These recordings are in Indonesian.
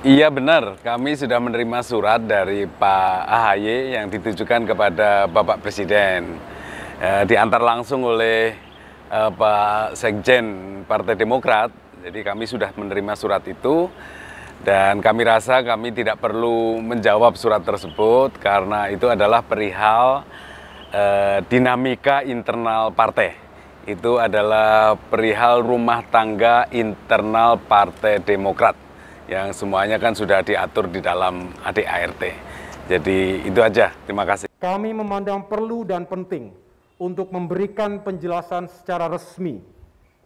Iya benar, kami sudah menerima surat dari Pak AHY yang ditujukan kepada Bapak Presiden. E, diantar langsung oleh e, Pak Sekjen Partai Demokrat. Jadi kami sudah menerima surat itu dan kami rasa kami tidak perlu menjawab surat tersebut karena itu adalah perihal e, dinamika internal partai. Itu adalah perihal rumah tangga internal Partai Demokrat yang semuanya kan sudah diatur di dalam ADART. Jadi itu aja, terima kasih. Kami memandang perlu dan penting untuk memberikan penjelasan secara resmi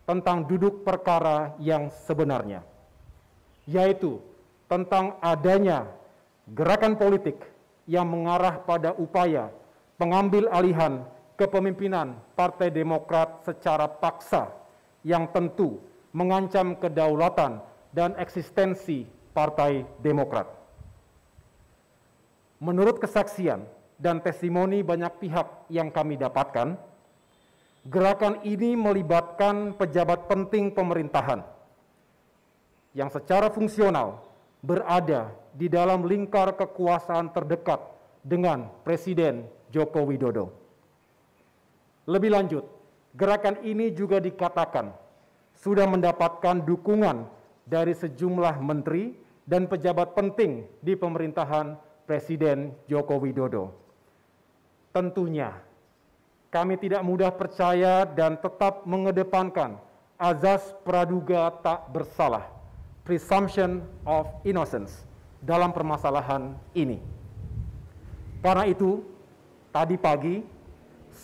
tentang duduk perkara yang sebenarnya, yaitu tentang adanya gerakan politik yang mengarah pada upaya pengambil alihan kepemimpinan Partai Demokrat secara paksa yang tentu mengancam kedaulatan dan eksistensi Partai Demokrat. Menurut kesaksian dan testimoni banyak pihak yang kami dapatkan, gerakan ini melibatkan pejabat penting pemerintahan yang secara fungsional berada di dalam lingkar kekuasaan terdekat dengan Presiden Joko Widodo. Lebih lanjut, gerakan ini juga dikatakan sudah mendapatkan dukungan dari sejumlah menteri dan pejabat penting di pemerintahan Presiden Joko Widodo. Tentunya, kami tidak mudah percaya dan tetap mengedepankan azas praduga tak bersalah, presumption of innocence, dalam permasalahan ini. Karena itu, tadi pagi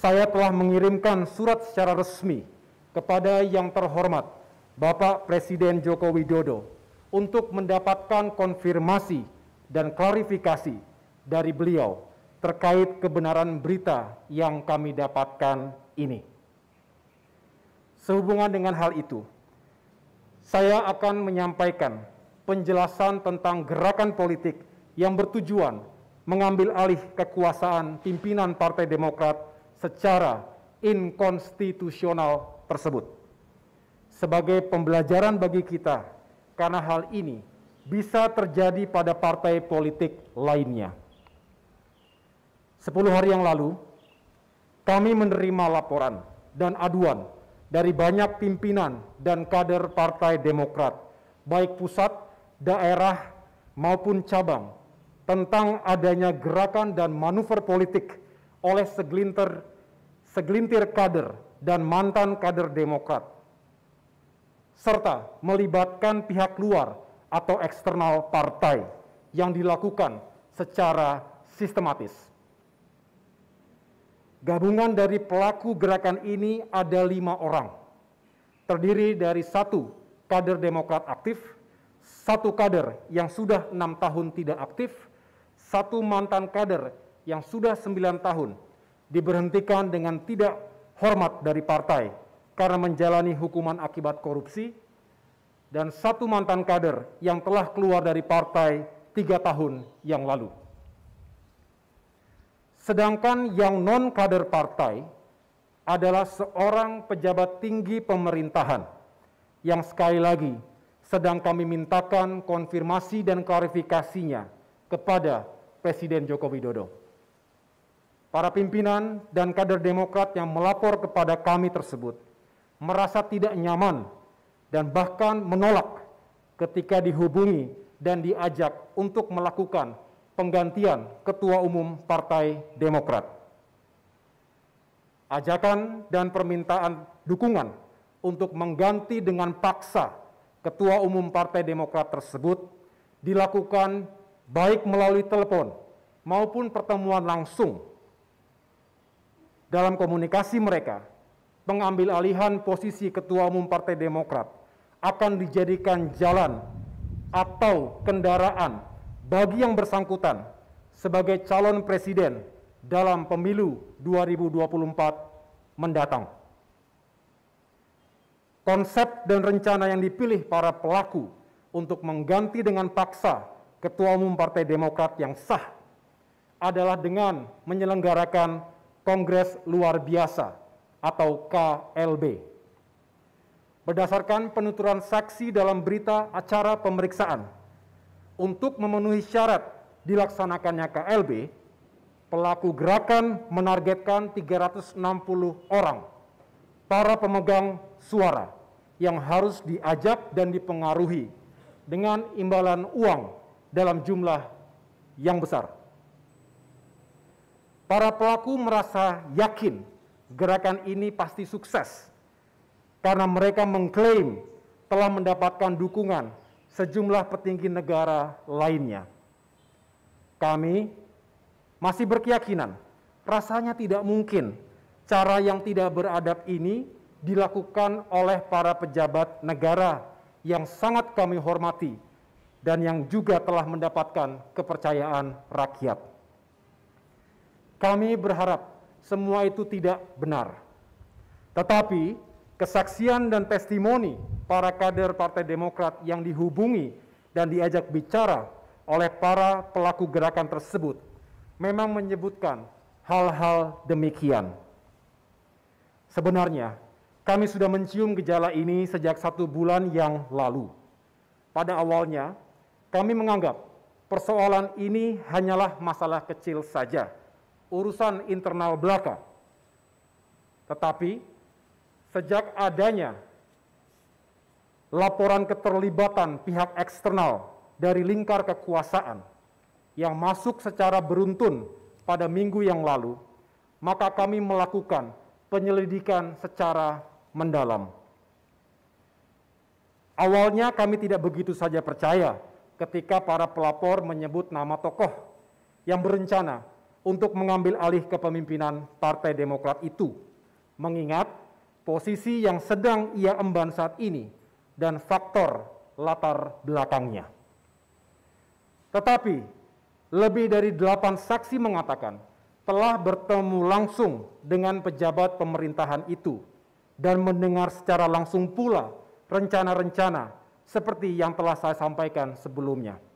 saya telah mengirimkan surat secara resmi kepada yang terhormat Bapak Presiden Joko Widodo untuk mendapatkan konfirmasi dan klarifikasi dari beliau terkait kebenaran berita yang kami dapatkan ini. Sehubungan dengan hal itu, saya akan menyampaikan penjelasan tentang gerakan politik yang bertujuan mengambil alih kekuasaan pimpinan Partai Demokrat secara inkonstitusional tersebut sebagai pembelajaran bagi kita karena hal ini bisa terjadi pada partai politik lainnya. Sepuluh hari yang lalu, kami menerima laporan dan aduan dari banyak pimpinan dan kader Partai Demokrat, baik pusat, daerah, maupun cabang, tentang adanya gerakan dan manuver politik oleh segelintir, segelintir kader dan mantan kader Demokrat serta melibatkan pihak luar atau eksternal partai yang dilakukan secara sistematis. Gabungan dari pelaku gerakan ini ada lima orang, terdiri dari satu kader Demokrat aktif, satu kader yang sudah enam tahun tidak aktif, satu mantan kader yang sudah sembilan tahun diberhentikan dengan tidak hormat dari partai karena menjalani hukuman akibat korupsi, dan satu mantan kader yang telah keluar dari partai tiga tahun yang lalu. Sedangkan yang non-kader partai adalah seorang pejabat tinggi pemerintahan yang sekali lagi sedang kami mintakan konfirmasi dan klarifikasinya kepada Presiden Joko Widodo. Para pimpinan dan kader Demokrat yang melapor kepada kami tersebut – merasa tidak nyaman dan bahkan menolak ketika dihubungi dan diajak untuk melakukan penggantian Ketua Umum Partai Demokrat. Ajakan dan permintaan dukungan untuk mengganti dengan paksa Ketua Umum Partai Demokrat tersebut dilakukan baik melalui telepon maupun pertemuan langsung. Dalam komunikasi mereka, pengambil alihan posisi Ketua Umum Partai Demokrat akan dijadikan jalan atau kendaraan bagi yang bersangkutan sebagai calon presiden dalam pemilu 2024 mendatang. Konsep dan rencana yang dipilih para pelaku untuk mengganti dengan paksa Ketua Umum Partai Demokrat yang sah adalah dengan menyelenggarakan Kongres Luar Biasa atau KLB. Berdasarkan penuturan saksi dalam berita acara pemeriksaan, untuk memenuhi syarat dilaksanakannya KLB, pelaku gerakan menargetkan 360 orang, para pemegang suara yang harus diajak dan dipengaruhi dengan imbalan uang dalam jumlah yang besar. Para pelaku merasa yakin gerakan ini pasti sukses karena mereka mengklaim telah mendapatkan dukungan sejumlah petinggi negara lainnya. Kami masih berkeyakinan rasanya tidak mungkin cara yang tidak beradab ini dilakukan oleh para pejabat negara yang sangat kami hormati dan yang juga telah mendapatkan kepercayaan rakyat. Kami berharap semua itu tidak benar. Tetapi kesaksian dan testimoni para kader Partai Demokrat yang dihubungi dan diajak bicara oleh para pelaku gerakan tersebut memang menyebutkan hal-hal demikian. Sebenarnya, kami sudah mencium gejala ini sejak satu bulan yang lalu. Pada awalnya, kami menganggap persoalan ini hanyalah masalah kecil saja urusan internal belaka. Tetapi sejak adanya laporan keterlibatan pihak eksternal dari lingkar kekuasaan yang masuk secara beruntun pada minggu yang lalu, maka kami melakukan penyelidikan secara mendalam. Awalnya kami tidak begitu saja percaya ketika para pelapor menyebut nama tokoh yang berencana untuk mengambil alih kepemimpinan Partai Demokrat itu, mengingat posisi yang sedang ia emban saat ini dan faktor latar belakangnya. Tetapi, lebih dari delapan saksi mengatakan telah bertemu langsung dengan pejabat pemerintahan itu dan mendengar secara langsung pula rencana-rencana seperti yang telah saya sampaikan sebelumnya.